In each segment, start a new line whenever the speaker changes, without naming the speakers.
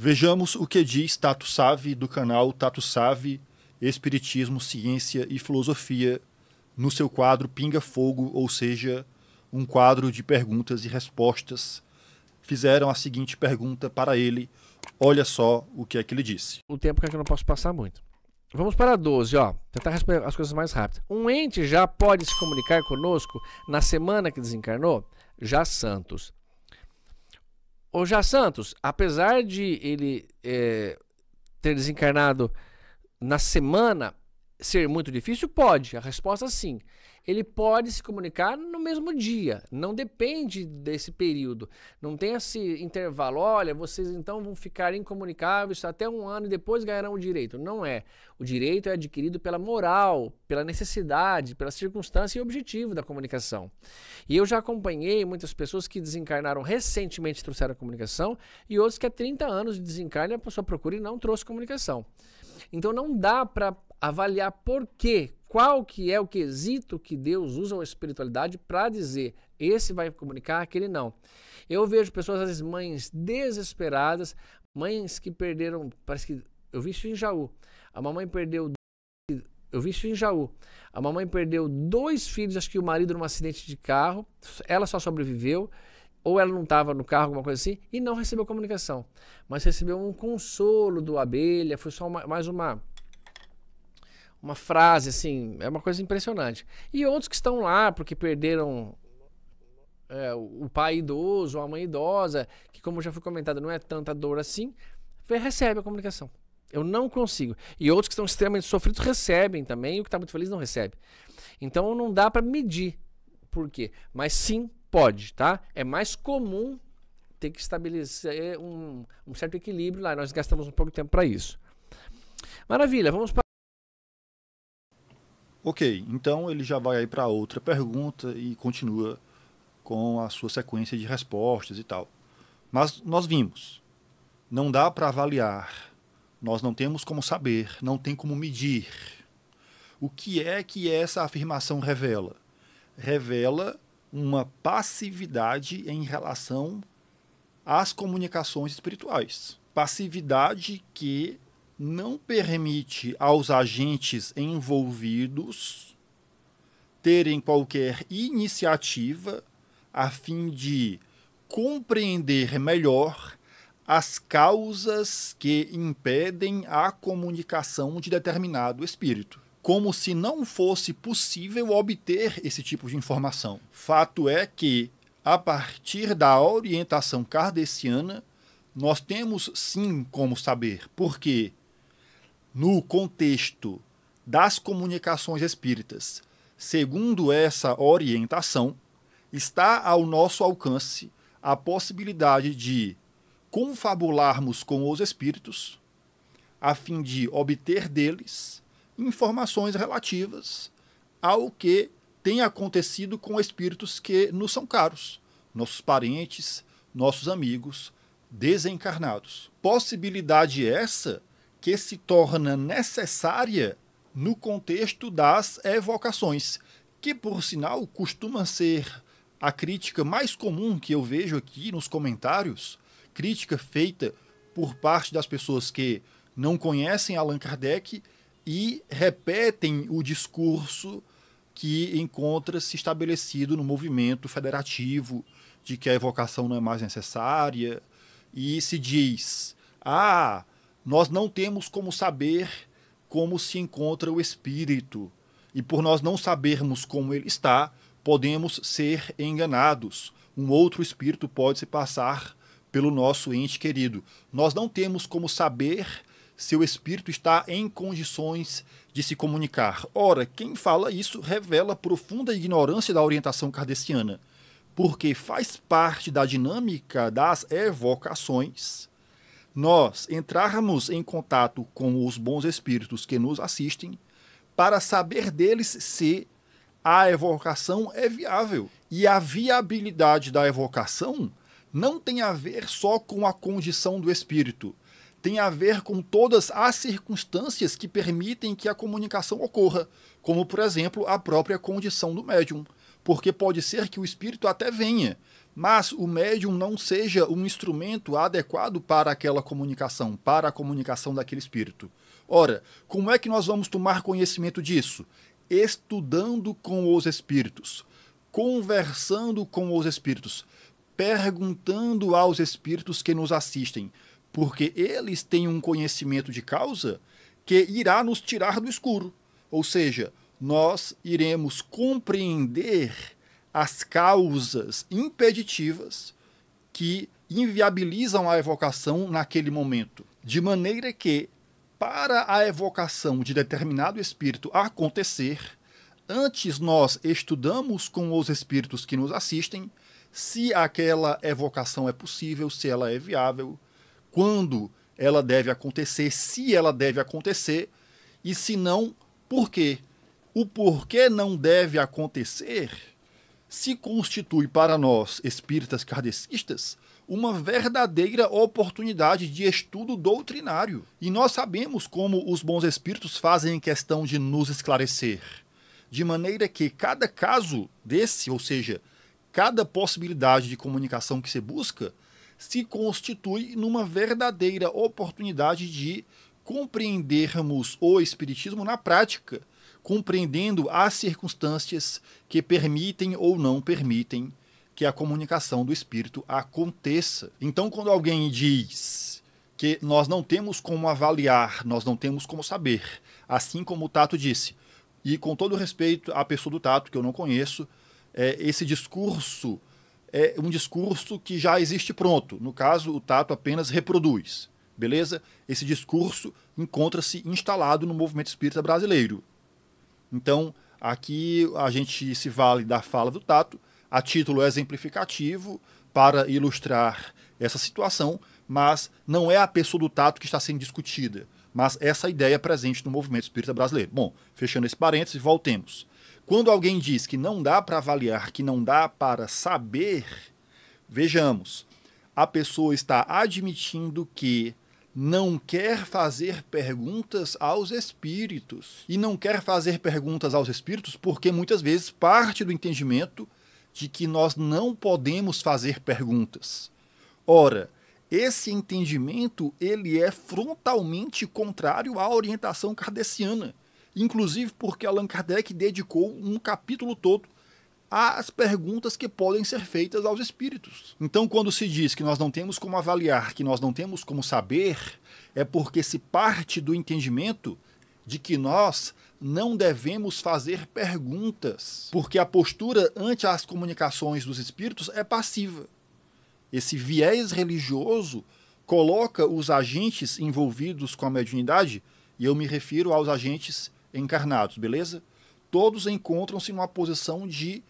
Vejamos o que diz Tato Save do canal Tato Save Espiritismo, Ciência e Filosofia no seu quadro Pinga Fogo, ou seja, um quadro de perguntas e respostas. Fizeram a seguinte pergunta para ele.
Olha só o que é que ele disse. O tempo que é eu não posso passar muito. Vamos para 12, ó. Tentar responder as coisas mais rápido. Um ente já pode se comunicar conosco na semana que desencarnou? Já Santos. O Já Santos, apesar de ele é, ter desencarnado na semana ser muito difícil? Pode. A resposta é sim. Ele pode se comunicar no mesmo dia. Não depende desse período. Não tem esse intervalo. Olha, vocês então vão ficar incomunicáveis até um ano e depois ganharão o direito. Não é. O direito é adquirido pela moral, pela necessidade, pela circunstância e objetivo da comunicação. E eu já acompanhei muitas pessoas que desencarnaram recentemente trouxeram a comunicação e outros que há 30 anos de desencarne a pessoa procura e não trouxe comunicação. Então não dá para avaliar por quê, qual que é o quesito que Deus usa a espiritualidade para dizer esse vai comunicar, aquele não. Eu vejo pessoas, às vezes, mães desesperadas, mães que perderam, parece que, eu vi isso em Jaú, a mamãe perdeu, eu vi isso em Jaú, a mamãe perdeu dois filhos, acho que o marido num acidente de carro, ela só sobreviveu, ou ela não estava no carro, alguma coisa assim, e não recebeu comunicação. Mas recebeu um consolo do Abelha, foi só uma, mais uma uma frase, assim, é uma coisa impressionante. E outros que estão lá porque perderam é, o pai idoso, a mãe idosa, que como já foi comentado, não é tanta dor assim, recebe a comunicação. Eu não consigo. E outros que estão extremamente sofridos recebem também, e o que está muito feliz não recebe. Então não dá para medir por quê. Mas sim, Pode, tá? É mais comum ter que estabelecer um, um certo equilíbrio lá. Nós gastamos um pouco de tempo para isso. Maravilha, vamos para.
Ok, então ele já vai
aí para outra pergunta e continua
com a sua sequência de respostas e tal. Mas nós vimos, não dá para avaliar, nós não temos como saber, não tem como medir. O que é que essa afirmação revela? Revela uma passividade em relação às comunicações espirituais. Passividade que não permite aos agentes envolvidos terem qualquer iniciativa a fim de compreender melhor as causas que impedem a comunicação de determinado espírito como se não fosse possível obter esse tipo de informação. Fato é que, a partir da orientação cardeciana nós temos sim como saber, porque no contexto das comunicações espíritas, segundo essa orientação, está ao nosso alcance a possibilidade de confabularmos com os espíritos, a fim de obter deles informações relativas ao que tem acontecido com espíritos que nos são caros, nossos parentes, nossos amigos desencarnados. Possibilidade essa que se torna necessária no contexto das evocações, que por sinal costuma ser a crítica mais comum que eu vejo aqui nos comentários, crítica feita por parte das pessoas que não conhecem Allan Kardec e repetem o discurso que encontra-se estabelecido no movimento federativo de que a evocação não é mais necessária e se diz: "Ah, nós não temos como saber como se encontra o espírito e por nós não sabermos como ele está, podemos ser enganados. Um outro espírito pode se passar pelo nosso ente querido. Nós não temos como saber seu espírito está em condições de se comunicar. Ora, quem fala isso revela profunda ignorância da orientação cardeciana, porque faz parte da dinâmica das evocações nós entrarmos em contato com os bons espíritos que nos assistem para saber deles se a evocação é viável. E a viabilidade da evocação não tem a ver só com a condição do espírito tem a ver com todas as circunstâncias que permitem que a comunicação ocorra, como, por exemplo, a própria condição do médium. Porque pode ser que o espírito até venha, mas o médium não seja um instrumento adequado para aquela comunicação, para a comunicação daquele espírito. Ora, como é que nós vamos tomar conhecimento disso? Estudando com os espíritos, conversando com os espíritos, perguntando aos espíritos que nos assistem porque eles têm um conhecimento de causa que irá nos tirar do escuro. Ou seja, nós iremos compreender as causas impeditivas que inviabilizam a evocação naquele momento. De maneira que, para a evocação de determinado espírito acontecer, antes nós estudamos com os espíritos que nos assistem se aquela evocação é possível, se ela é viável, quando ela deve acontecer, se ela deve acontecer, e se não, por quê? O porquê não deve acontecer se constitui para nós, espíritas kardecistas, uma verdadeira oportunidade de estudo doutrinário. E nós sabemos como os bons espíritos fazem questão de nos esclarecer, de maneira que cada caso desse, ou seja, cada possibilidade de comunicação que se busca, se constitui numa verdadeira oportunidade de compreendermos o Espiritismo na prática, compreendendo as circunstâncias que permitem ou não permitem que a comunicação do espírito aconteça. Então, quando alguém diz que nós não temos como avaliar, nós não temos como saber, assim como o Tato disse, e com todo respeito à pessoa do Tato, que eu não conheço, é, esse discurso é, um discurso que já existe pronto. No caso, o Tato apenas reproduz. Beleza? Esse discurso encontra-se instalado no movimento espírita brasileiro. Então, aqui a gente se vale da fala do Tato a título exemplificativo para ilustrar essa situação, mas não é a pessoa do Tato que está sendo discutida, mas essa ideia presente no movimento espírita brasileiro. Bom, fechando esse parênteses, voltemos. Quando alguém diz que não dá para avaliar, que não dá para saber, vejamos, a pessoa está admitindo que não quer fazer perguntas aos espíritos. E não quer fazer perguntas aos espíritos porque muitas vezes parte do entendimento de que nós não podemos fazer perguntas. Ora, esse entendimento ele é frontalmente contrário à orientação kardeciana inclusive porque Allan Kardec dedicou um capítulo todo às perguntas que podem ser feitas aos espíritos. Então, quando se diz que nós não temos como avaliar, que nós não temos como saber, é porque se parte do entendimento de que nós não devemos fazer perguntas, porque a postura ante as comunicações dos espíritos é passiva. Esse viés religioso coloca os agentes envolvidos com a mediunidade, e eu me refiro aos agentes encarnados, beleza? Todos encontram-se numa posição de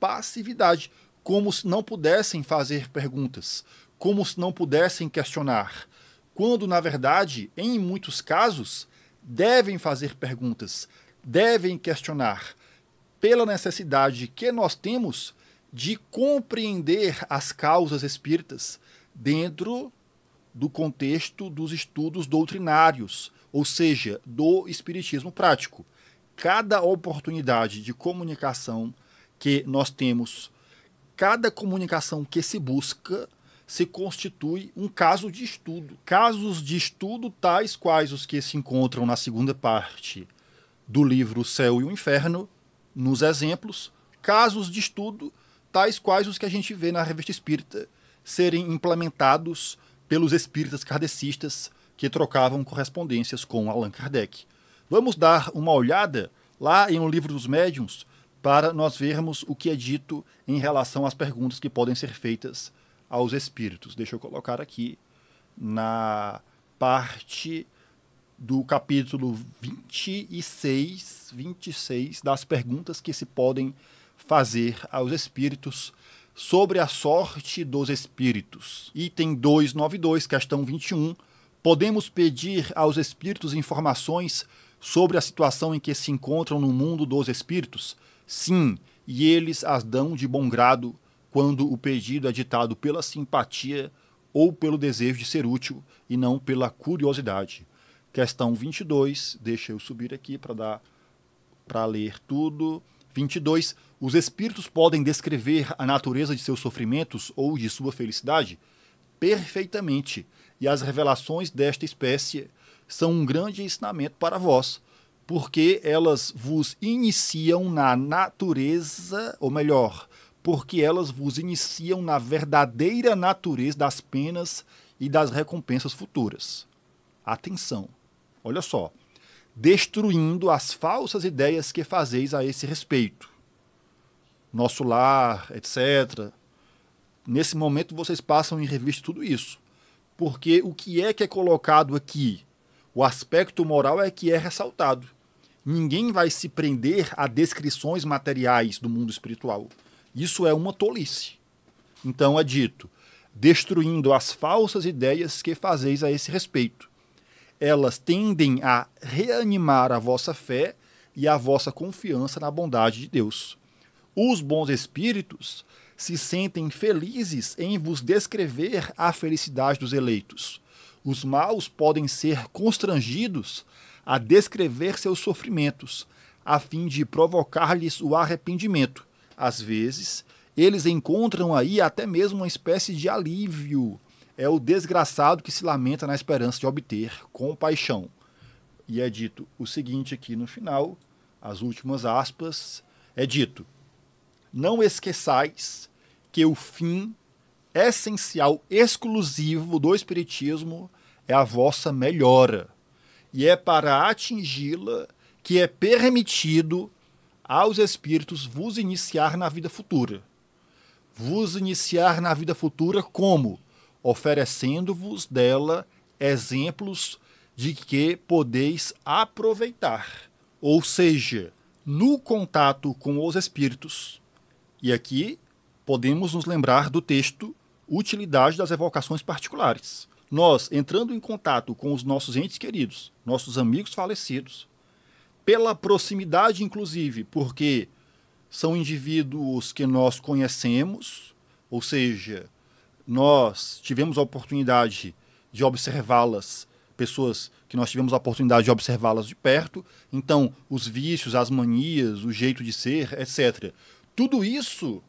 passividade, como se não pudessem fazer perguntas, como se não pudessem questionar, quando, na verdade, em muitos casos, devem fazer perguntas, devem questionar, pela necessidade que nós temos de compreender as causas espíritas dentro do contexto dos estudos doutrinários, ou seja, do espiritismo prático. Cada oportunidade de comunicação que nós temos, cada comunicação que se busca, se constitui um caso de estudo. Casos de estudo tais quais os que se encontram na segunda parte do livro Céu e o Inferno, nos exemplos, casos de estudo tais quais os que a gente vê na revista espírita serem implementados pelos espíritas kardecistas que trocavam correspondências com Allan Kardec. Vamos dar uma olhada lá em O um Livro dos Médiuns para nós vermos o que é dito em relação às perguntas que podem ser feitas aos espíritos. Deixa eu colocar aqui na parte do capítulo 26, 26 das perguntas que se podem fazer aos espíritos sobre a sorte dos espíritos. Item 292, questão 21, Podemos pedir aos espíritos informações sobre a situação em que se encontram no mundo dos espíritos? Sim, e eles as dão de bom grado quando o pedido é ditado pela simpatia ou pelo desejo de ser útil e não pela curiosidade. Questão 22, deixa eu subir aqui para dar para ler tudo. 22. Os espíritos podem descrever a natureza de seus sofrimentos ou de sua felicidade? Perfeitamente e as revelações desta espécie são um grande ensinamento para vós, porque elas vos iniciam na natureza, ou melhor, porque elas vos iniciam na verdadeira natureza das penas e das recompensas futuras. Atenção, olha só, destruindo as falsas ideias que fazeis a esse respeito. Nosso lar, etc. Nesse momento vocês passam em revista tudo isso porque o que é que é colocado aqui? O aspecto moral é que é ressaltado. Ninguém vai se prender a descrições materiais do mundo espiritual. Isso é uma tolice. Então é dito: destruindo as falsas ideias que fazeis a esse respeito. Elas tendem a reanimar a vossa fé e a vossa confiança na bondade de Deus. Os bons espíritos se sentem felizes em vos descrever a felicidade dos eleitos. Os maus podem ser constrangidos a descrever seus sofrimentos, a fim de provocar-lhes o arrependimento. Às vezes, eles encontram aí até mesmo uma espécie de alívio. É o desgraçado que se lamenta na esperança de obter compaixão. E é dito o seguinte aqui no final, as últimas aspas, é dito: não esqueçais que o fim essencial, exclusivo do Espiritismo é a vossa melhora. E é para atingi-la que é permitido aos espíritos vos iniciar na vida futura. Vos iniciar na vida futura como? Oferecendo-vos dela exemplos de que podeis aproveitar. Ou seja, no contato com os espíritos, e aqui podemos nos lembrar do texto Utilidade das evocações particulares. Nós, entrando em contato com os nossos entes queridos, nossos amigos falecidos, pela proximidade, inclusive, porque são indivíduos que nós conhecemos, ou seja, nós tivemos a oportunidade de observá-las, pessoas que nós tivemos a oportunidade de observá-las de perto, então os vícios, as manias, o jeito de ser, etc tudo isso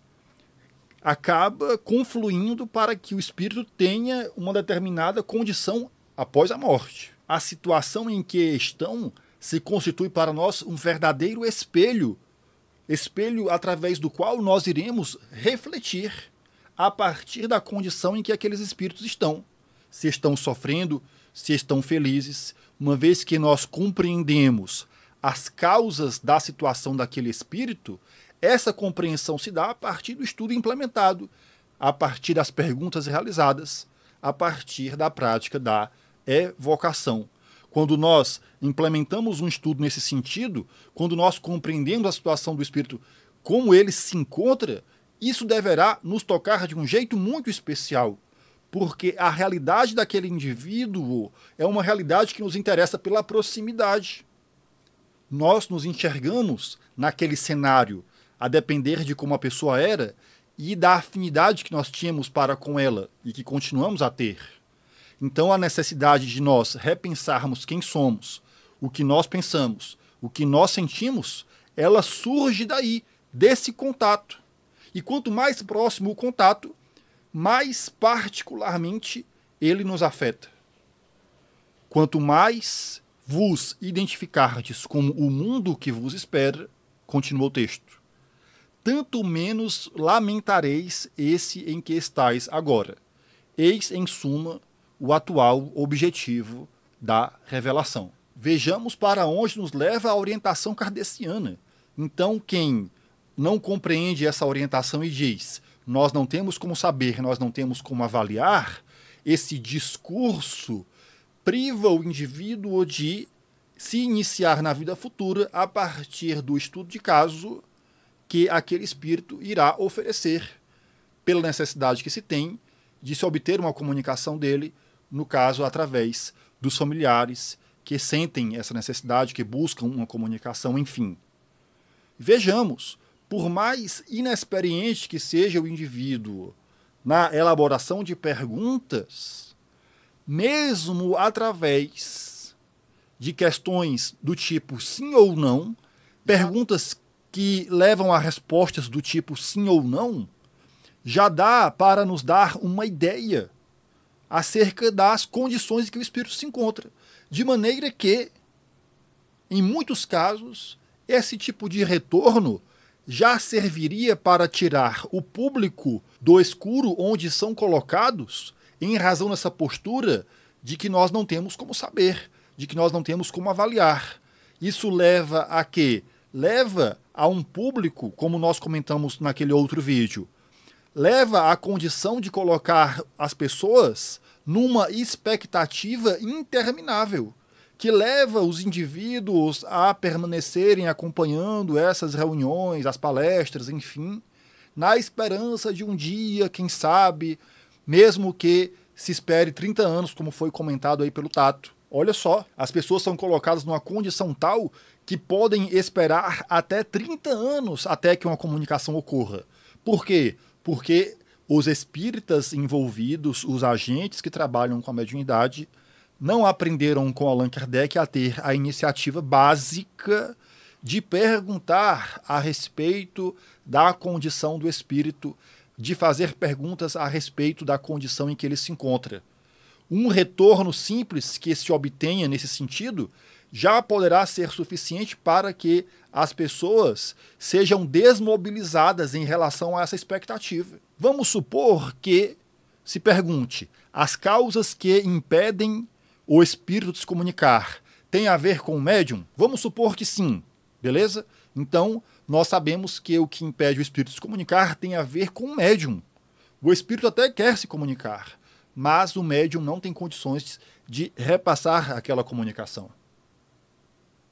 acaba confluindo para que o espírito tenha uma determinada condição após a morte. A situação em que estão se constitui para nós um verdadeiro espelho, espelho através do qual nós iremos refletir a partir da condição em que aqueles espíritos estão. Se estão sofrendo, se estão felizes, uma vez que nós compreendemos as causas da situação daquele espírito, essa compreensão se dá a partir do estudo implementado, a partir das perguntas realizadas, a partir da prática da evocação. Quando nós implementamos um estudo nesse sentido, quando nós compreendemos a situação do espírito como ele se encontra, isso deverá nos tocar de um jeito muito especial, porque a realidade daquele indivíduo é uma realidade que nos interessa pela proximidade. Nós nos enxergamos naquele cenário, a depender de como a pessoa era e da afinidade que nós tínhamos para com ela e que continuamos a ter. Então, a necessidade de nós repensarmos quem somos, o que nós pensamos, o que nós sentimos, ela surge daí, desse contato. E quanto mais próximo o contato, mais particularmente ele nos afeta. Quanto mais vos identificardes como o mundo que vos espera, continua o texto, tanto menos lamentareis esse em que estáis agora. Eis, em suma, o atual objetivo da revelação. Vejamos para onde nos leva a orientação kardeciana. Então, quem não compreende essa orientação e diz: nós não temos como saber, nós não temos como avaliar, esse discurso priva o indivíduo de se iniciar na vida futura a partir do estudo de caso que aquele espírito irá oferecer pela necessidade que se tem de se obter uma comunicação dele, no caso através dos familiares que sentem essa necessidade, que buscam uma comunicação, enfim. Vejamos, por mais inexperiente que seja o indivíduo na elaboração de perguntas, mesmo através de questões do tipo sim ou não, perguntas que levam a respostas do tipo sim ou não, já dá para nos dar uma ideia acerca das condições em que o espírito se encontra. De maneira que, em muitos casos, esse tipo de retorno já serviria para tirar o público do escuro onde são colocados, em razão dessa postura de que nós não temos como saber, de que nós não temos como avaliar. Isso leva a quê? Leva a um público, como nós comentamos naquele outro vídeo, leva à condição de colocar as pessoas numa expectativa interminável, que leva os indivíduos a permanecerem acompanhando essas reuniões, as palestras, enfim, na esperança de um dia, quem sabe, mesmo que se espere 30 anos, como foi comentado aí pelo Tato, Olha só, as pessoas são colocadas numa condição tal que podem esperar até 30 anos até que uma comunicação ocorra. Por quê? Porque os espíritas envolvidos, os agentes que trabalham com a mediunidade, não aprenderam com Allan Kardec a ter a iniciativa básica de perguntar a respeito da condição do espírito, de fazer perguntas a respeito da condição em que ele se encontra. Um retorno simples que se obtenha nesse sentido já poderá ser suficiente para que as pessoas sejam desmobilizadas em relação a essa expectativa. Vamos supor que se pergunte: as causas que impedem o espírito de se comunicar têm a ver com o médium? Vamos supor que sim, beleza? Então, nós sabemos que o que impede o espírito de se comunicar tem a ver com o médium. O espírito até quer se comunicar, mas o médium não tem condições de repassar aquela comunicação.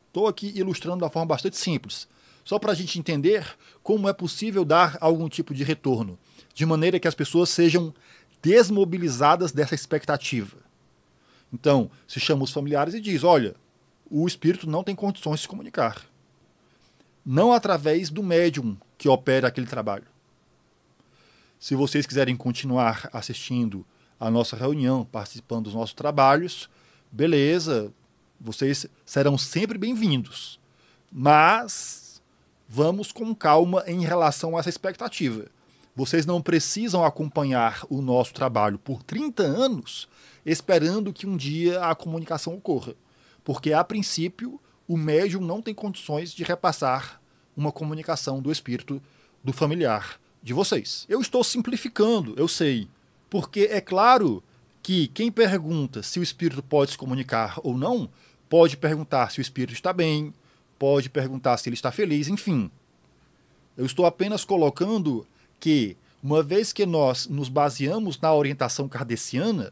Estou aqui ilustrando de uma forma bastante simples, só para a gente entender como é possível dar algum tipo de retorno, de maneira que as pessoas sejam desmobilizadas dessa expectativa. Então, se chama os familiares e diz: olha, o espírito não tem condições de se comunicar. Não através do médium que opera aquele trabalho. Se vocês quiserem continuar assistindo a nossa reunião, participando dos nossos trabalhos, beleza, vocês serão sempre bem-vindos. Mas vamos com calma em relação a essa expectativa. Vocês não precisam acompanhar o nosso trabalho por 30 anos esperando que um dia a comunicação ocorra. Porque, a princípio, o médium não tem condições de repassar uma comunicação do espírito do familiar de vocês. Eu estou simplificando, eu sei, porque é claro que quem pergunta se o espírito pode se comunicar ou não, pode perguntar se o espírito está bem, pode perguntar se ele está feliz, enfim. Eu estou apenas colocando que, uma vez que nós nos baseamos na orientação kardeciana,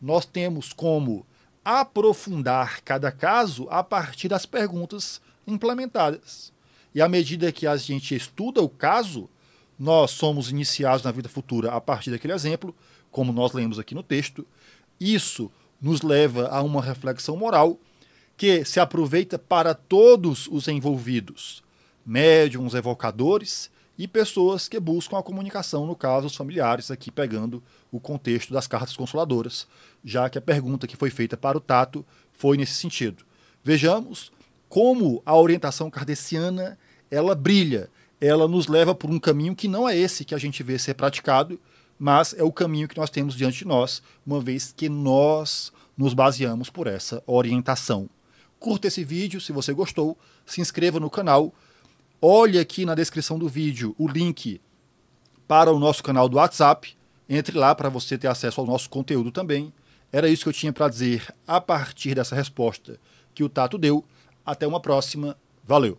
nós temos como aprofundar cada caso a partir das perguntas implementadas. E à medida que a gente estuda o caso, nós somos iniciados na vida futura a partir daquele exemplo, como nós lemos aqui no texto. Isso nos leva a uma reflexão moral que se aproveita para todos os envolvidos, médiums, evocadores e pessoas que buscam a comunicação, no caso, os familiares, aqui pegando o contexto das cartas consoladoras, já que a pergunta que foi feita para o Tato foi nesse sentido. Vejamos como a orientação kardeciana ela brilha ela nos leva por um caminho que não é esse que a gente vê ser praticado, mas é o caminho que nós temos diante de nós, uma vez que nós nos baseamos por essa orientação. Curta esse vídeo se você gostou, se inscreva no canal, olhe aqui na descrição do vídeo o link para o nosso canal do WhatsApp, entre lá para você ter acesso ao nosso conteúdo também. Era isso que eu tinha para dizer a partir dessa resposta que o Tato deu. Até uma próxima. Valeu!